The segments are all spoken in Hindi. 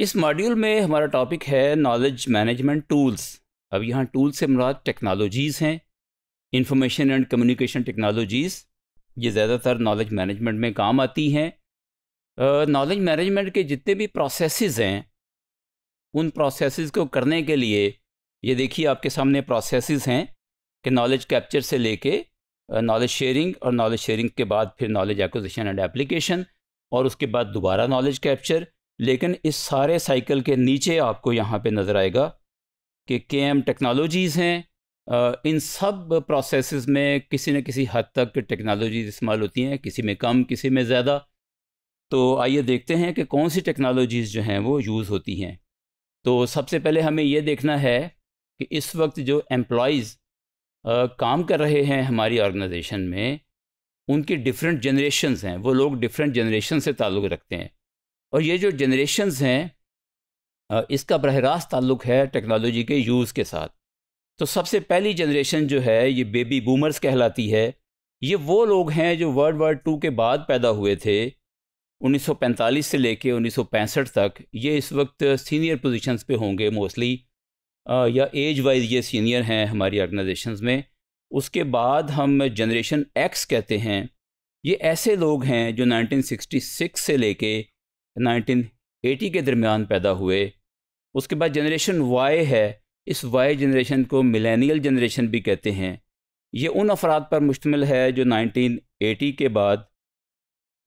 इस मॉड्यूल में हमारा टॉपिक है नॉलेज मैनेजमेंट टूल्स अब यहाँ टूल्स से मुराद टेक्नोलॉजीज़ हैं इंफॉर्मेशन एंड कम्युनिकेशन टेक्नोलॉजीज़ ये ज़्यादातर नॉलेज मैनेजमेंट में काम आती हैं नॉलेज मैनेजमेंट के जितने भी प्रोसेसेस हैं उन प्रोसेसेस को करने के लिए ये देखिए आपके सामने प्रोसेसेस हैं कि नॉलेज कैप्चर से लेके नॉलेज शेयरिंग और नॉलेज शेयरिंग के बाद फिर नॉलेज एक्विजिशन एंड एप्लीकेशन और उसके बाद दोबारा नॉलेज कैप्चर लेकिन इस सारे साइकिल के नीचे आपको यहाँ पे नज़र आएगा कि के एम टेक्नोलॉजीज़ हैं इन सब प्रोसेस में किसी न किसी हद तक टेक्नोलॉजीज इस्तेमाल होती हैं किसी में कम किसी में ज़्यादा तो आइए देखते हैं कि कौन सी टेक्नोलॉजीज़ जो हैं वो यूज़ होती हैं तो सबसे पहले हमें ये देखना है कि इस वक्त जो एम्प्लॉज़ काम कर रहे हैं हमारी ऑर्गेनाइजेशन में उनकी डिफरेंट जनरेशन हैं वो लोग डिफरेंट जनरेशन से ताल्लुक़ रखते हैं और ये जो जनरेशन्स हैं इसका बरह रास्त ताल्लुक है टेक्नोलॉजी के यूज़ के साथ तो सबसे पहली जनरेशन जो है ये बेबी बूमर्स कहलाती है ये वो लोग हैं जो वर्ल्ड वार टू के बाद पैदा हुए थे 1945 से लेके 1965 तक ये इस वक्त सीनियर पोजीशंस पे होंगे मोस्टली या एज वाइज ये सीनियर हैं हमारी ऑर्गेनाइजेशंस में उसके बाद हम जनरेशन एक्स कहते हैं ये ऐसे लोग हैं जो 1966 से लेके 1980 के दरमियान पैदा हुए उसके बाद जनरेशन वाई है इस वाई जनरेशन को मिलेनियल जनरेशन भी कहते हैं ये उन अफराद पर मुश्तमिल है जो 1980 के बाद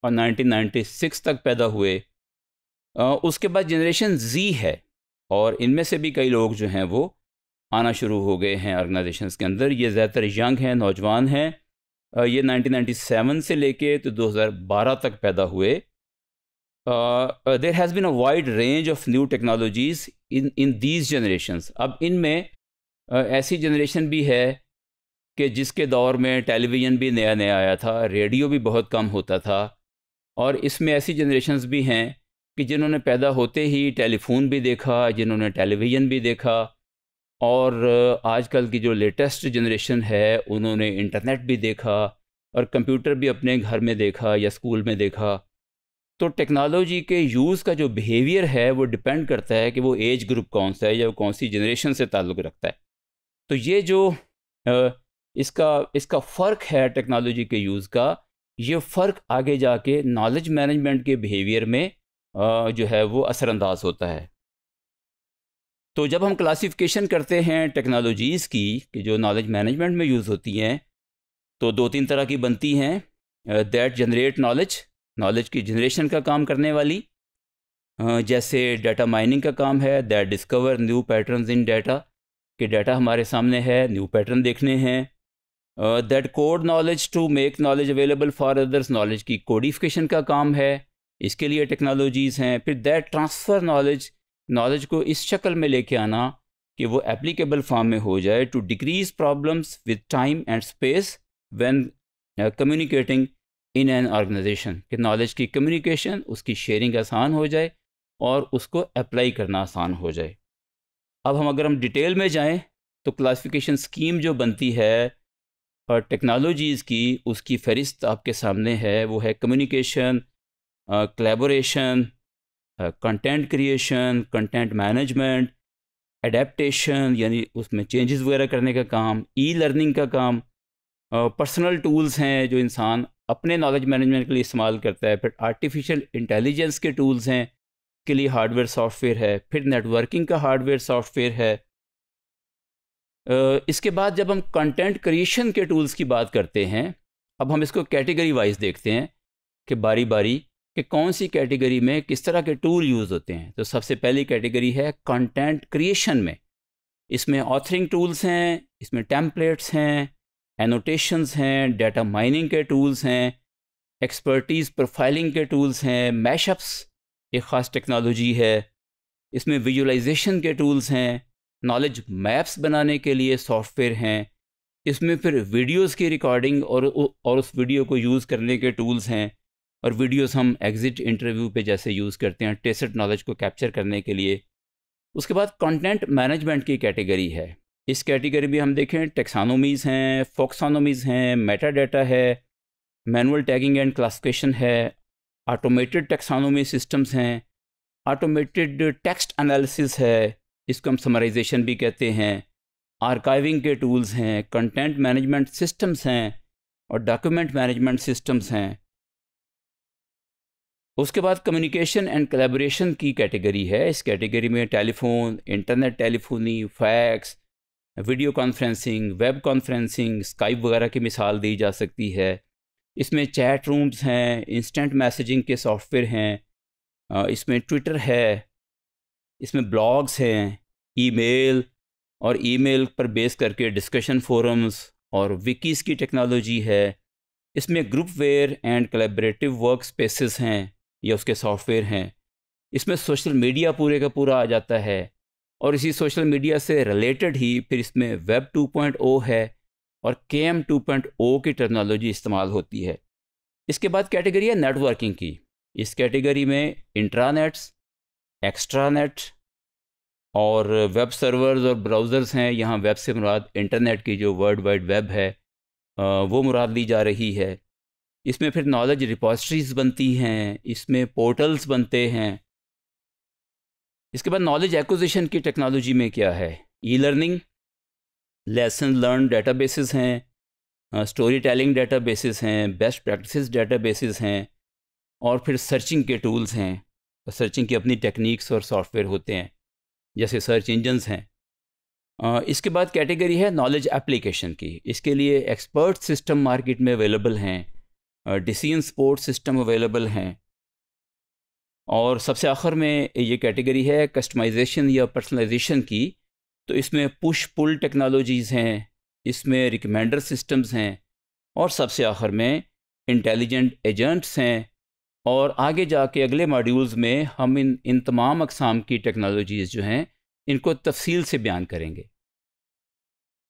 और 1996 तक पैदा हुए उसके बाद जनरेशन जी है और इनमें से भी कई लोग जो हैं वो आना शुरू हो गए हैं ऑर्गेनाइजेशन के अंदर ये ज़्यादातर यंग हैं नौजवान हैं ये 1997 से लेके तो 2012 तक पैदा हुए there has been a wide range of new technologies in in these generations अब इनमें uh, ऐसी जनरेशन भी है कि जिसके दौर में टेलीविज़न भी नया नया आया था रेडियो भी बहुत कम होता था और इसमें ऐसी जनरेशन्स भी हैं कि जिन्होंने पैदा होते ही टेलीफोन भी देखा जिन्होंने टेलीविज़न भी देखा और uh, आजकल की जो लेटेस्ट जनरेशन है उन्होंने इंटरनेट भी देखा और कंप्यूटर भी अपने घर में देखा या स्कूल में देखा तो टेक्नोलॉजी के यूज़ का जो बिहेवियर है वो डिपेंड करता है कि वो एज ग्रुप कौन सा है या वो कौन सी जनरेशन से ताल्लुक़ रखता है तो ये जो इसका इसका फ़र्क है टेक्नोलॉजी के यूज़ का ये फ़र्क आगे जाके नॉलेज मैनेजमेंट के बिहेवियर में जो है वो असरानंदाज होता है तो जब हम क्लासिफिकेशन करते हैं टेक्नोलॉजीज़ की कि जो नॉलेज मैनेजमेंट में यूज़ होती हैं तो दो तीन तरह की बनती हैं दैट जनरेट नॉलेज नॉलेज की जनरेशन का काम करने वाली जैसे डाटा माइनिंग का काम है that discover new patterns in data कि डाटा हमारे सामने है न्यू पैटर्न देखने हैं that code knowledge to make knowledge available for others knowledge की कोडिफिकेशन का काम है इसके लिए टेक्नोलॉजीज़ हैं फिर दैट ट्रांसफ़र नॉलेज नॉलेज को इस शक्ल में लेके आना कि वो एप्लीकेबल फॉर्म में हो जाए to decrease problems with time and space when communicating in an organisation कि नॉलेज की कम्युनिकेशन उसकी शेयरिंग आसान हो जाए और उसको अप्लाई करना आसान हो जाए अब हम अगर हम डिटेल में जाएं तो क्लासिफिकेशन स्कीम जो बनती है और टेक्नोलॉजीज़ की उसकी फहरिस्त आपके सामने है वो है communication collaboration content creation content management adaptation यानी उसमें चेंजेस वगैरह करने का काम ई लर्निंग का काम पर्सनल uh, टूल्स हैं जो इंसान अपने नॉलेज मैनेजमेंट के लिए इस्तेमाल करता है फिर आर्टिफिशियल इंटेलिजेंस के टूल्स हैं के लिए हार्डवेयर सॉफ्टवेयर है फिर नेटवर्किंग का हार्डवेयर सॉफ्टवेयर है इसके बाद जब हम कंटेंट क्रिएशन के टूल्स की बात करते हैं अब हम इसको कैटेगरी वाइज देखते हैं कि बारी बारी कि कौन सी कैटेगरी में किस तरह के टूल यूज़ होते हैं तो सबसे पहली कैटेगरी है कंटेंट क्रिएशन में इसमें ऑथरिंग टूल्स हैं इसमें टेम्पलेट्स हैं एनोटेशंस हैं डेटा माइनिंग के टूल्स हैं एक्सपर्टीज़ प्रोफाइलिंग के टूल्स हैं मैशअप्स एक ख़ास टेक्नोलॉजी है इसमें विजुलाइजेशन के टूल्स हैं नॉलेज मैप्स बनाने के लिए सॉफ्टवेयर हैं इसमें फिर वीडियोस की रिकॉर्डिंग और और उस वीडियो को यूज़ करने के टूल्स हैं और वीडियोस हम एग्ज़िट इंटरव्यू पे जैसे यूज़ करते हैं टेसट नॉलेज को कैप्चर करने के लिए उसके बाद कंटेंट मैनेजमेंट की कैटेगरी है इस कैटेगरी में हम देखें टेक्सानोमीज़ हैं फोक्सानोमीज़ हैं मेटा डाटा है मैनुअल टैगिंग एंड क्लासिफिकेशन है ऑटोमेटेड टेक्सानोमी सिस्टम्स हैं ऑटोमेटेड टेक्स्ट एनालिसिस है इसको हम समराइजेशन भी कहते हैं आर्काइविंग के टूल्स हैं कंटेंट मैनेजमेंट सिस्टम्स हैं और डॉक्यूमेंट मैनेजमेंट सिस्टम्स हैं उसके बाद कम्युनिकेशन एंड कलेबोरेशन की कैटेगरी है इस कैटेगरी में telephone internet telephony fax video conferencing web conferencing Skype वगैरह की मिसाल दी जा सकती है इसमें चैट रूम्स हैं इंस्टेंट मैसेजिंग के सॉफ्टवेयर हैं इसमें ट्विटर है इसमें ब्लॉग्स हैं ईमेल और ईमेल पर बेस करके डिस्कशन फोरम्स और विकीस की टेक्नोलॉजी है इसमें groupware and collaborative work spaces हैं या उसके सॉफ्टवेयर हैं इसमें सोशल मीडिया पूरे का पूरा आ जाता है और इसी सोशल मीडिया से रिलेटेड ही फिर इसमें वेब 2.0 है और के एम टू की टेक्नोलॉजी इस्तेमाल होती है इसके बाद कैटेगरी है नेटवर्किंग की इस कैटेगरी में इंट्रानेट्स एक्स्ट्रानेट और वेब सर्वर्स और ब्राउज़र्स हैं यहाँ वेब से मुराद इंटरनेट की जो वर्ल्ड वाइड वेब है वो मुराद ली जा रही है इसमें फिर नॉलेज रिपोजिट्रीज बनती हैं इसमें पोर्टल्स बनते हैं इसके बाद नॉलेज एक्विजिशन की टेक्नोलॉजी में क्या है e learning lesson learn databases हैं स्टोरी टेलिंग डाटा बेसिस हैं बेस्ट प्रैक्टिस डाटा बेसिस हैं और फिर सर्चिंग के टूल्स हैं और सर्चिंग की अपनी टेक्निक्स और सॉफ्टवेयर होते हैं जैसे सर्च इंजन्स हैं इसके बाद कैटेगरी है नॉलेज एप्लीकेशन की इसके लिए एक्सपर्ट सिस्टम मार्केट में अवेलेबल हैं डिसीजन सपोर्ट सिस्टम अवेलेबल हैं और सबसे आखिर में ये कैटेगरी है कस्टमाइजेशन या पर्सनलाइजेशन की तो इसमें पुश पुल टेक्नोलॉजीज़ हैं इसमें रिकमेंडर सिस्टम्स हैं और सबसे आखिर में इंटेलिजेंट एजेंट्स हैं और आगे जाके अगले मॉड्यूल्स में हम इन इन तमाम अकसाम की टेक्नोलॉजीज़ जो हैं इनको तफसील से बयान करेंगे